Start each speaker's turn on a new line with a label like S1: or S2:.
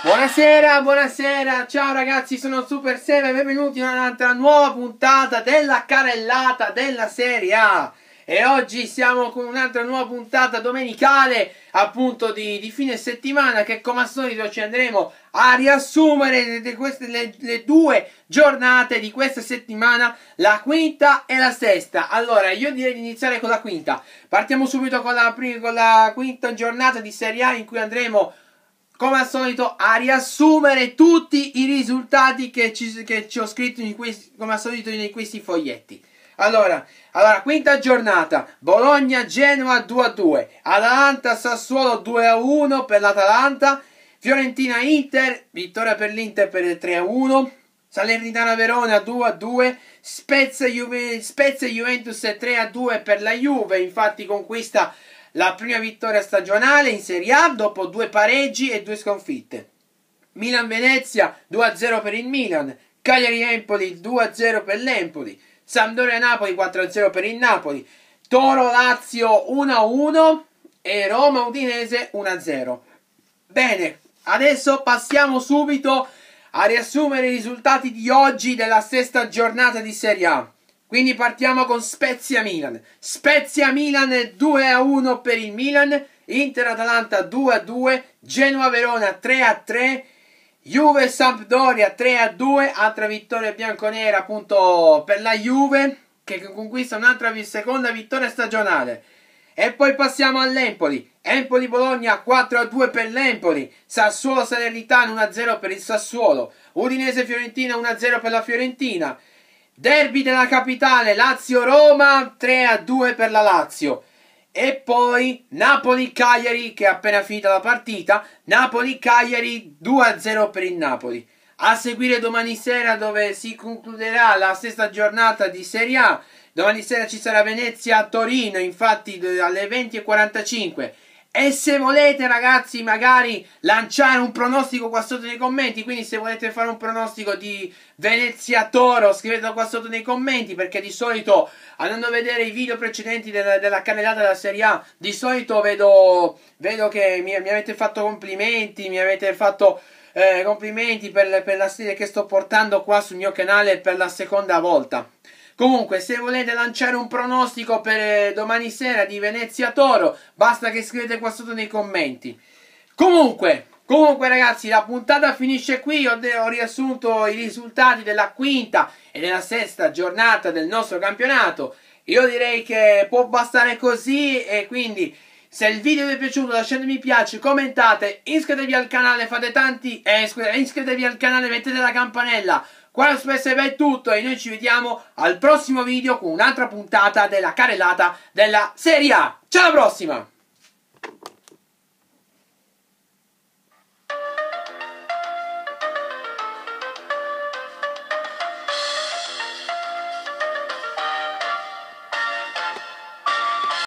S1: Buonasera, buonasera, ciao ragazzi, sono Super Seve, benvenuti in un'altra nuova puntata della carellata della Serie A. E oggi siamo con un'altra nuova puntata domenicale, appunto di, di, fine settimana, che come al solito ci andremo a riassumere le, queste, le, le due giornate di questa settimana, la quinta e la sesta. Allora, io direi di iniziare con la quinta. Partiamo subito con la, con la quinta giornata di Serie A in cui andremo a come al solito a riassumere tutti i risultati che ci, che ci ho scritto questi, come al solito in questi foglietti. Allora, allora, quinta giornata, Bologna-Genoa 2-2, Atalanta-Sassuolo 2-1 per l'Atalanta, Fiorentina-Inter, vittoria per l'Inter per 3-1, Salernitana-Verona 2-2, Spezia-Juventus 3-2 per la Juve, infatti con questa la prima vittoria stagionale in Serie A dopo due pareggi e due sconfitte. Milan-Venezia 2-0 per il Milan, Cagliari-Empoli 2-0 per l'Empoli, Sampdoria-Napoli 4-0 per il Napoli, Toro-Lazio 1-1 e Roma-Udinese 1-0. Bene, adesso passiamo subito a riassumere i risultati di oggi della sesta giornata di Serie A. Quindi partiamo con Spezia Milan. Spezia Milan 2-1 a per il Milan, Inter Atalanta 2-2, a Genoa Verona 3-3. a Juve Sampdoria 3 a 2, altra vittoria bianconera appunto per la Juve che conquista un'altra seconda vittoria stagionale. E poi passiamo all'Empoli. Empoli Bologna 4 a 2 per l'Empoli. Sassuolo Salernitano 1 a 0 per il Sassuolo. Udinese Fiorentina 1 a 0 per la Fiorentina. Derby della capitale, Lazio-Roma, 3-2 per la Lazio. E poi Napoli-Cagliari, che è appena finita la partita. Napoli-Cagliari, 2-0 per il Napoli. A seguire domani sera dove si concluderà la stessa giornata di Serie A. Domani sera ci sarà Venezia-Torino, infatti alle 20.45. E se volete, ragazzi, magari lanciare un pronostico qua sotto nei commenti. Quindi, se volete fare un pronostico di Venezia Toro, scrivetelo qua sotto nei commenti. Perché di solito, andando a vedere i video precedenti della, della carrellata della Serie A, di solito vedo, vedo che mi, mi avete fatto complimenti, mi avete fatto. Eh, complimenti per, per, la serie che sto portando qua sul mio canale per la seconda volta. Comunque, se volete lanciare un pronostico per eh, domani sera di Venezia Toro, basta che scrivete qua sotto nei commenti. Comunque, comunque ragazzi, la puntata finisce qui. Ho, ho riassunto i risultati della quinta e della sesta giornata del nostro campionato. Io direi che può bastare così e quindi se il video vi è piaciuto lasciate mi piace, commentate, iscrivetevi al canale, fate tanti eh, iscrivetevi al canale, mettete la campanella, Qua su SB è tutto e noi ci vediamo al prossimo video con un'altra puntata della carrellata della Serie A. Ciao alla prossima!